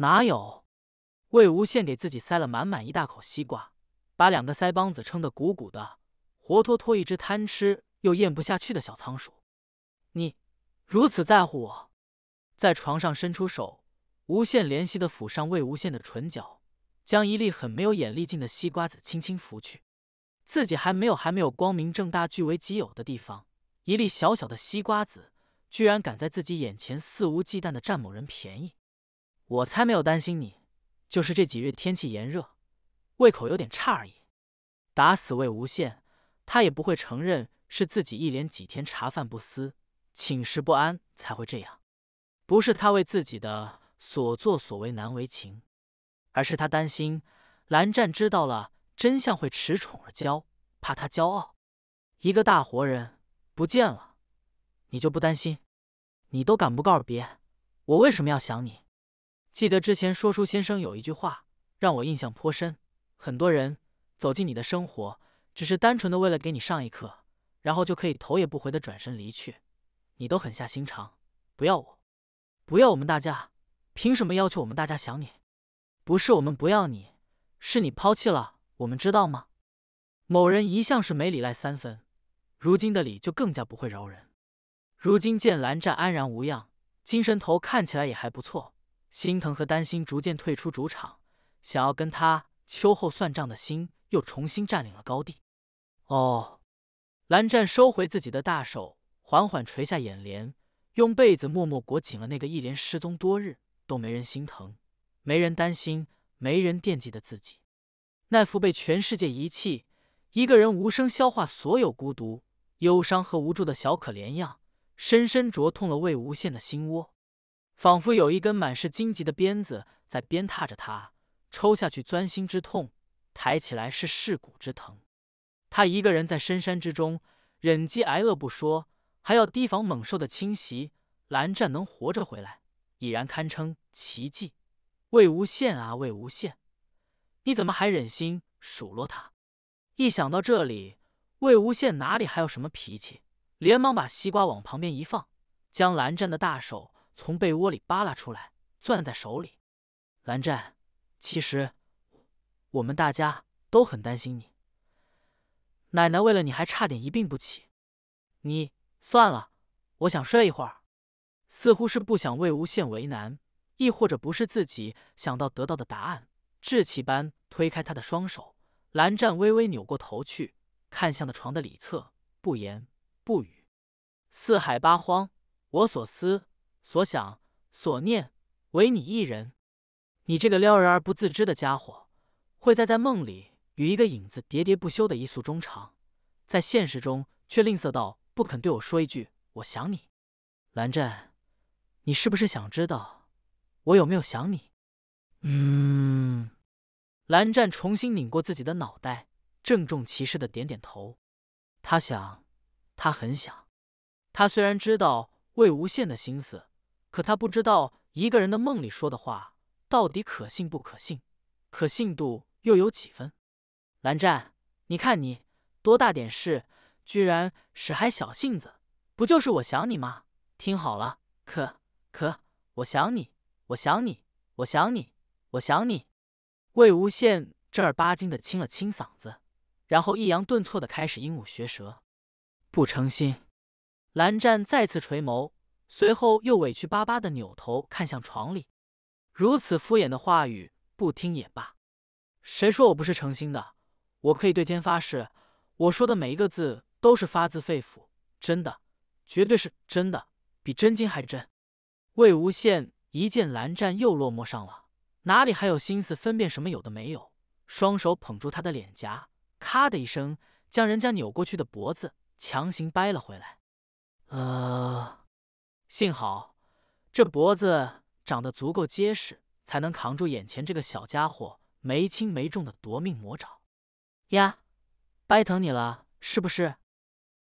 哪有？魏无羡给自己塞了满满一大口西瓜，把两个腮帮子撑得鼓鼓的，活脱脱一只贪吃又咽不下去的小仓鼠。你如此在乎我，在床上伸出手，无限怜惜的抚上魏无羡的唇角，将一粒很没有眼力劲的西瓜子轻轻拂去。自己还没有还没有光明正大据为己有的地方，一粒小小的西瓜子居然敢在自己眼前肆无忌惮的占某人便宜。我才没有担心你，就是这几日天气炎热，胃口有点差而已。打死魏无羡，他也不会承认是自己一连几天茶饭不思、寝食不安才会这样。不是他为自己的所作所为难为情，而是他担心蓝湛知道了真相会恃宠而骄，怕他骄傲。一个大活人不见了，你就不担心？你都敢不告而别，我为什么要想你？记得之前说书先生有一句话让我印象颇深：很多人走进你的生活，只是单纯的为了给你上一课，然后就可以头也不回的转身离去。你都狠下心肠不要我，不要我们大家，凭什么要求我们大家想你？不是我们不要你，是你抛弃了我们，知道吗？某人一向是没礼赖三分，如今的礼就更加不会饶人。如今见蓝湛安然无恙，精神头看起来也还不错。心疼和担心逐渐退出主场，想要跟他秋后算账的心又重新占领了高地。哦，蓝湛收回自己的大手，缓缓垂下眼帘，用被子默默裹紧了那个一连失踪多日都没人心疼、没人担心、没人惦记的自己。那副被全世界遗弃、一个人无声消化所有孤独、忧伤和无助的小可怜样，深深灼痛了魏无羡的心窝。仿佛有一根满是荆棘的鞭子在鞭挞着他，抽下去钻心之痛，抬起来是噬骨之疼。他一个人在深山之中，忍饥挨饿不说，还要提防猛兽的侵袭。蓝湛能活着回来，已然堪称奇迹。魏无羡啊，魏无羡，你怎么还忍心数落他？一想到这里，魏无羡哪里还有什么脾气？连忙把西瓜往旁边一放，将蓝湛的大手。从被窝里扒拉出来，攥在手里。蓝湛，其实我们大家都很担心你。奶奶为了你还差点一病不起。你算了，我想睡一会儿。似乎是不想魏无羡为难，亦或者不是自己想到得到的答案，稚气般推开他的双手。蓝湛微微扭过头去，看向了床的里侧，不言不语。四海八荒，我所思。所想所念，唯你一人。你这个撩人而不自知的家伙，会再在梦里与一个影子喋喋不休的一诉衷肠，在现实中却吝啬到不肯对我说一句“我想你”。蓝湛，你是不是想知道我有没有想你？嗯。蓝湛重新拧过自己的脑袋，郑重其事的点点头。他想，他很想。他虽然知道魏无羡的心思。可他不知道一个人的梦里说的话到底可信不可信，可信度又有几分？蓝湛，你看你多大点事，居然使还小性子？不就是我想你吗？听好了，可可，我想你，我想你，我想你，我想你。魏无羡正儿八经的清了清嗓子，然后抑扬顿挫的开始鹦鹉学舌，不诚心。蓝湛再次垂眸。随后又委屈巴巴的扭头看向床里，如此敷衍的话语不听也罢。谁说我不是诚心的？我可以对天发誓，我说的每一个字都是发自肺腑，真的，绝对是真的，比真金还真。魏无羡一见蓝湛又落寞上了，哪里还有心思分辨什么有的没有？双手捧住他的脸颊，咔的一声，将人家扭过去的脖子强行掰了回来。呃。幸好这脖子长得足够结实，才能扛住眼前这个小家伙没轻没重的夺命魔爪呀！掰疼你了是不是？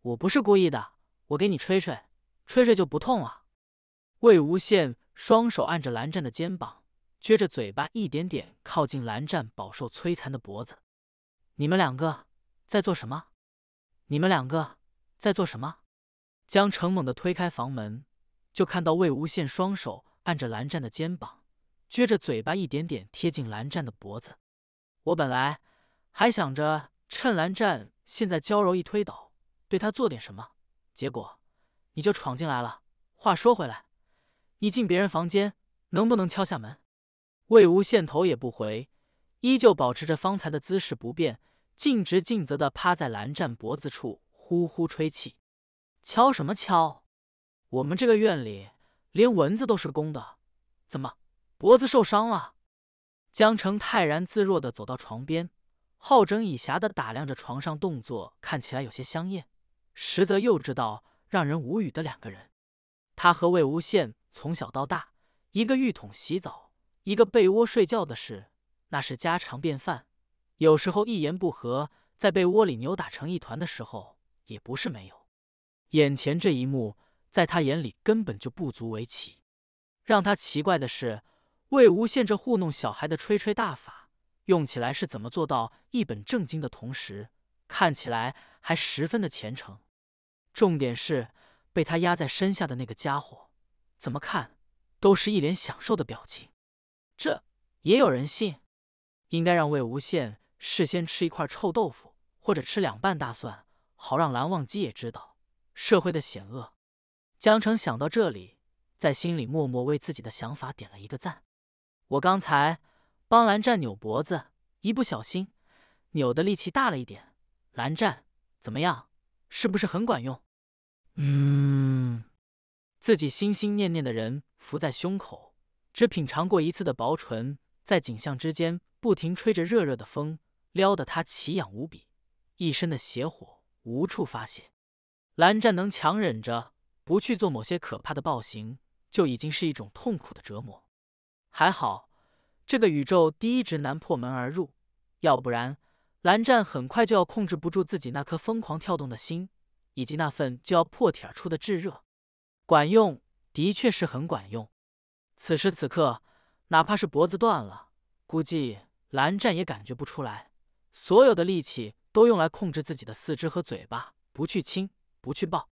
我不是故意的，我给你吹吹，吹吹就不痛了。魏无羡双手按着蓝湛的肩膀，撅着嘴巴，一点点靠近蓝湛饱受摧残的脖子。你们两个在做什么？你们两个在做什么？江澄猛地推开房门。就看到魏无羡双手按着蓝湛的肩膀，撅着嘴巴一点点贴近蓝湛的脖子。我本来还想着趁蓝湛现在娇柔一推倒，对他做点什么，结果你就闯进来了。话说回来，你进别人房间能不能敲下门？魏无羡头也不回，依旧保持着方才的姿势不变，尽职尽责的趴在蓝湛脖子处呼呼吹气。敲什么敲？我们这个院里连蚊子都是公的，怎么脖子受伤了？江澄泰然自若的走到床边，好整以暇的打量着床上动作看起来有些香艳，实则幼稚到让人无语的两个人。他和魏无羡从小到大一个浴桶洗澡，一个被窝睡觉的事那是家常便饭，有时候一言不合在被窝里扭打成一团的时候也不是没有。眼前这一幕。在他眼里根本就不足为奇。让他奇怪的是，魏无羡这糊弄小孩的吹吹大法，用起来是怎么做到一本正经的同时，看起来还十分的虔诚？重点是被他压在身下的那个家伙，怎么看都是一脸享受的表情。这也有人信？应该让魏无羡事先吃一块臭豆腐，或者吃两瓣大蒜，好让蓝忘机也知道社会的险恶。江澄想到这里，在心里默默为自己的想法点了一个赞。我刚才帮蓝湛扭脖子，一不小心扭的力气大了一点。蓝湛怎么样？是不是很管用？嗯。自己心心念念的人伏在胸口，只品尝过一次的薄唇，在景象之间不停吹着热热的风，撩得他奇痒无比，一身的邪火无处发泄。蓝湛能强忍着。不去做某些可怕的暴行，就已经是一种痛苦的折磨。还好，这个宇宙第一直男破门而入，要不然蓝湛很快就要控制不住自己那颗疯狂跳动的心，以及那份就要破体而出的炙热。管用，的确是很管用。此时此刻，哪怕是脖子断了，估计蓝湛也感觉不出来。所有的力气都用来控制自己的四肢和嘴巴，不去亲，不去抱。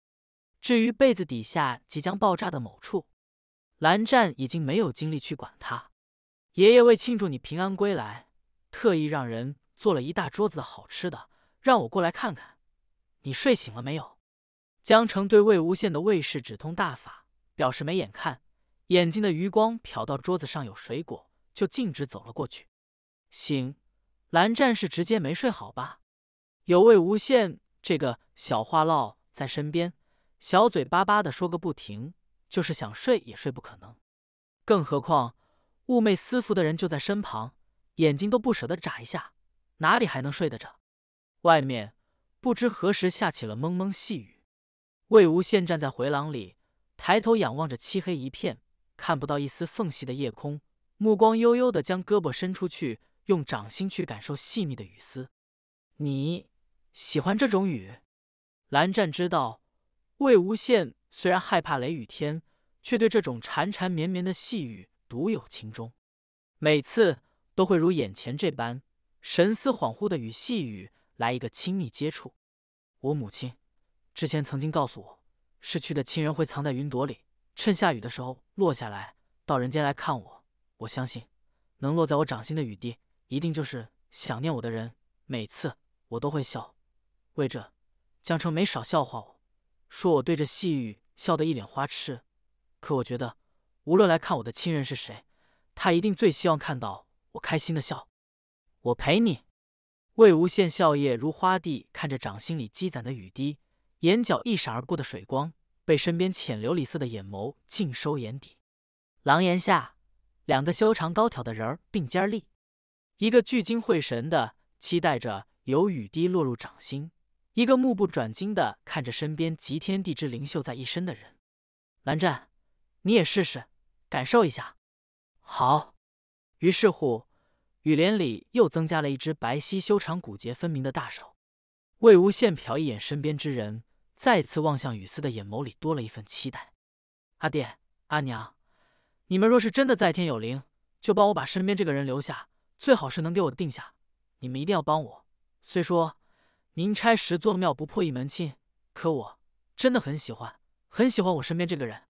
至于被子底下即将爆炸的某处，蓝湛已经没有精力去管他。爷爷为庆祝你平安归来，特意让人做了一大桌子的好吃的，让我过来看看。你睡醒了没有？江澄对魏无羡的卫士止痛大法表示没眼看，眼睛的余光瞟到桌子上有水果，就径直走了过去。醒，蓝湛是直接没睡好吧？有魏无羡这个小话唠在身边。小嘴巴巴的说个不停，就是想睡也睡不可能，更何况寤寐思服的人就在身旁，眼睛都不舍得眨一下，哪里还能睡得着？外面不知何时下起了蒙蒙细雨，魏无羡站在回廊里，抬头仰望着漆黑一片、看不到一丝缝隙的夜空，目光悠悠的将胳膊伸出去，用掌心去感受细密的雨丝。你喜欢这种雨？蓝湛知道。魏无羡虽然害怕雷雨天，却对这种缠缠绵绵的细雨独有情钟。每次都会如眼前这般，神思恍惚的与细雨来一个亲密接触。我母亲之前曾经告诉我，逝去的亲人会藏在云朵里，趁下雨的时候落下来，到人间来看我。我相信，能落在我掌心的雨滴，一定就是想念我的人。每次我都会笑，为这，江澄没少笑话我。说我对着细雨笑得一脸花痴，可我觉得，无论来看我的亲人是谁，他一定最希望看到我开心的笑。我陪你。魏无羡笑靥如花地，看着掌心里积攒的雨滴，眼角一闪而过的水光，被身边浅琉璃色的眼眸尽收眼底。廊檐下，两个修长高挑的人儿并肩立，一个聚精会神的期待着有雨滴落入掌心。一个目不转睛的看着身边集天地之灵秀在一身的人，蓝湛，你也试试，感受一下。好。于是乎，雨帘里又增加了一只白皙修长、骨节分明的大手。魏无羡瞟一眼身边之人，再次望向雨丝的眼眸里多了一份期待。阿爹，阿娘，你们若是真的在天有灵，就帮我把身边这个人留下，最好是能给我定下。你们一定要帮我。虽说。您拆十座庙不破一门亲，可我真的很喜欢，很喜欢我身边这个人。